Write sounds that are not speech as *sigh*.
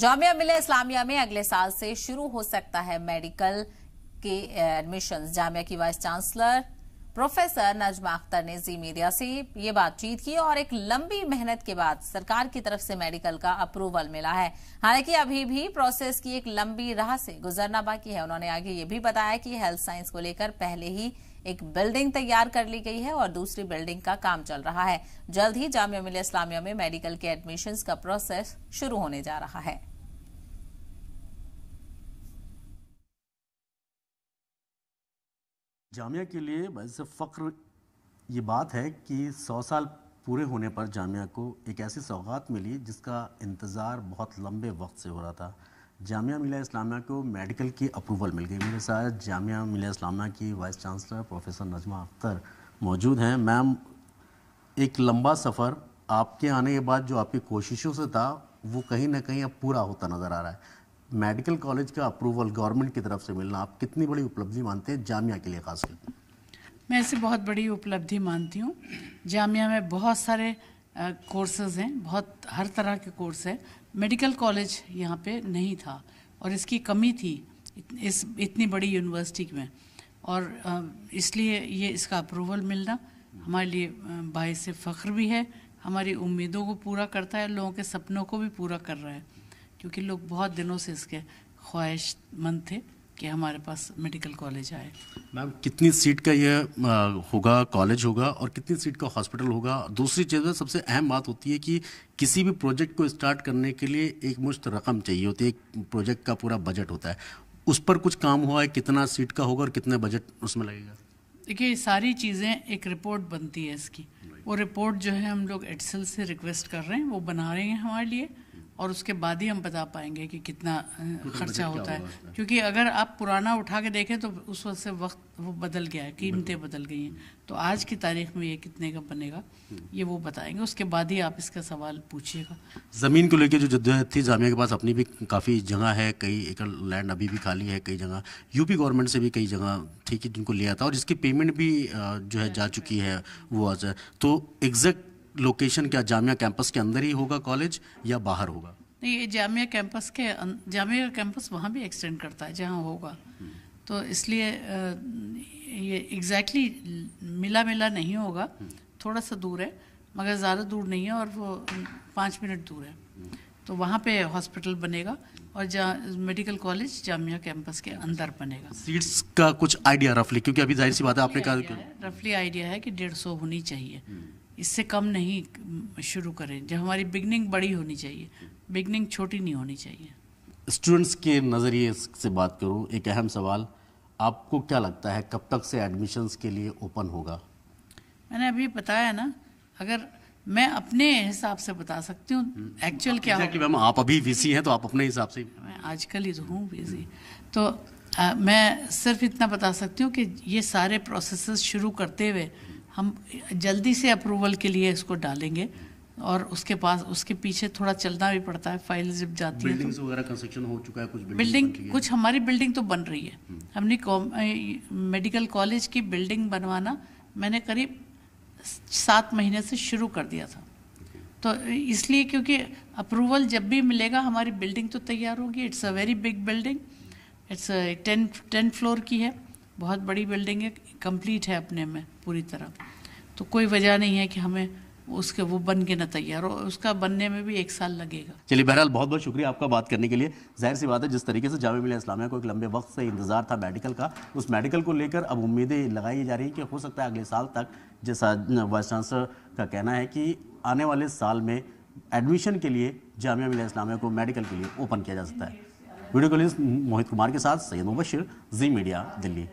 जामिया मिलिया इस्लामिया में अगले साल से शुरू हो सकता है मेडिकल के एडमिशन जामिया की vice chancellor professor Najma Akhtar ने जी मीडिया से ये बातचीत की और एक लंबी मेहनत के बाद सरकार की तरफ से मेडिकल का अप्रूवल मिला है हालांकि अभी भी प्रोसेस की एक लंबी राह से गुजरना बाकी है उन्होंने आगे ये भी बताया कि हेल्थ साइंस को लेकर पहले ही एक बिल्डिंग तैयार कर ली गई है और दूसरी बिल्डिंग का काम चल रहा है जल्द ही जामिया मिलिया इस्लामिया में मेडिकल के एडमिशन का प्रोसेस शुरू होने जा रहा है जामिया के लिए बस फ़ख्र ये बात है कि सौ साल पूरे होने पर जामिया को एक ऐसी सौगात मिली जिसका इंतज़ार बहुत लंबे वक्त से हो रहा था जामिया मिला इस्लामिया को मेडिकल की अप्रूवल मिल गई मेरे साथ जामिया मिला इस्लामिया की vice chancellor professor Najma Akhtar मौजूद हैं मैम एक लंबा सफ़र आपके आने के बाद जो आपकी कोशिशों से था वो कहीं ना कहीं अब पूरा होता नज़र आ रहा है मेडिकल कॉलेज का अप्रूवल गवर्नमेंट की तरफ से मिलना आप कितनी बड़ी उपलब्धि मानते हैं जामिया के लिए खास मैं इसे बहुत बड़ी उपलब्धि मानती हूँ जामिया में बहुत सारे कोर्सेज हैं बहुत हर तरह के कोर्स हैं मेडिकल कॉलेज यहाँ पे नहीं था और इसकी कमी थी इस इतनी बड़ी यूनिवर्सिटी में और इसलिए ये इसका अप्रूवल मिलना हमारे लिए बाई से फ़ख्र भी है हमारी उम्मीदों को पूरा करता है लोगों के सपनों को भी पूरा कर रहा है क्योंकि लोग बहुत दिनों से इसके ख्वाहिशमंद थे कि हमारे पास मेडिकल कॉलेज आए मैम कितनी सीट का ये होगा कॉलेज होगा और कितनी सीट का हॉस्पिटल होगा दूसरी चीज़ में सबसे अहम बात होती है कि किसी भी प्रोजेक्ट को स्टार्ट करने के लिए एक मुश्त रकम चाहिए होती है एक प्रोजेक्ट का पूरा बजट होता है उस पर कुछ काम हुआ है कितना सीट का होगा और कितना बजट उसमें लगेगा देखिए सारी चीज़ें एक रिपोर्ट बनती है इसकी वो रिपोर्ट जो है हम लोग एडसल से रिक्वेस्ट कर रहे हैं वो बना रहे हैं हमारे लिए और उसके बाद ही हम बता पाएंगे कि कितना *laughs* खर्चा होता है क्योंकि अगर आप पुराना उठा के देखें तो उस वक्त से वक्त वो बदल गया है कीमतें बदल गई हैं तो आज की तारीख में ये कितने का बनेगा हम्म। ये वो बताएंगे उसके बाद ही आप इसका सवाल पूछिएगा ज़मीन को लेकर जो जद्दोजहद थी जामिया के पास अपनी भी काफ़ी जगह है कई एकड़ लैंड अभी भी खाली है कई जगह यूपी गवर्नमेंट से भी कई जगह थी कि जिनको लिया था और इसकी पेमेंट भी जो है जा चुकी है वो आज तो एग्जैक्ट लोकेशन क्या जामिया कैंपस के अंदर ही होगा कॉलेज या बाहर होगा नहीं ये जामिया कैंपस के अं, जामिया कैंपस वहाँ भी एक्सटेंड करता है जहाँ होगा तो इसलिए ये एग्जैक्टली exactly मिला मिला नहीं होगा थोड़ा सा दूर है मगर ज़्यादा दूर नहीं है और वो पाँच मिनट दूर है तो वहाँ पे हॉस्पिटल बनेगा और जा मेडिकल कॉलेज जामिया कैंपस के अंदर बनेगा सीट्स का कुछ आइडिया रफली क्योंकि अभी जाहिर सी बात है आपने कहा रफली आइडिया है कि डेढ़ सौ होनी चाहिए इससे कम नहीं शुरू करें जब हमारी बिगनिंग बड़ी होनी चाहिए बिगनिंग छोटी नहीं होनी चाहिए स्टूडेंट्स के नज़रिए से बात करूं एक अहम सवाल आपको क्या लगता है कब तक से एडमिशन्स के लिए ओपन होगा मैंने अभी बताया ना अगर मैं अपने हिसाब से बता सकती हूँ एक्चुअल हम्म। क्या कि मैम आप अभी बिजी हैं तो आप अपने हिसाब से मैं आजकल ही तो हूँ बिजी तो आ, मैं सिर्फ इतना बता सकती हूँ कि ये सारे प्रोसेस शुरू करते हुए हम जल्दी से अप्रूवल के लिए इसको डालेंगे और उसके पास उसके पीछे थोड़ा चलना भी पड़ता है फाइल जब जाती है बिल्डिंग्स तो, वगैरह कंस्ट्रक्शन हो चुका है कुछ बिल्डिंग कुछ हमारी बिल्डिंग तो बन रही है हम्म। हमने मेडिकल कॉलेज की बिल्डिंग बनवाना मैंने करीब सात महीने से शुरू कर दिया था तो इसलिए क्योंकि अप्रूवल जब भी मिलेगा हमारी बिल्डिंग तो तैयार होगी it's a very big building it's ten ten floor की है बहुत बड़ी बिल्डिंग है कंप्लीट है अपने में पूरी तरह तो कोई वजह नहीं है कि हमें उसके वो बन के ना तैयार हो उसका बनने में भी एक साल लगेगा चलिए बहरहाल बहुत बहुत शुक्रिया आपका बात करने के लिए जाहिर सी बात है जिस तरीके से जाम मिल इस्लामिया को एक लंबे वक्त से इंतजार था मेडिकल का उस मेडिकल को लेकर अब उम्मीदें लगाई जा रही हैं कि हो सकता है अगले साल तक जैसा वाइस चांसलर का कहना है कि आने वाले साल में एडमिशन के लिए जामिया मिल इस्लामिया को मेडिकल के लिए ओपन किया जा सकता है वीडियो कॉलिस्ट मोहित कुमार के साथ सैयद मुबशिर जी मीडिया दिल्ली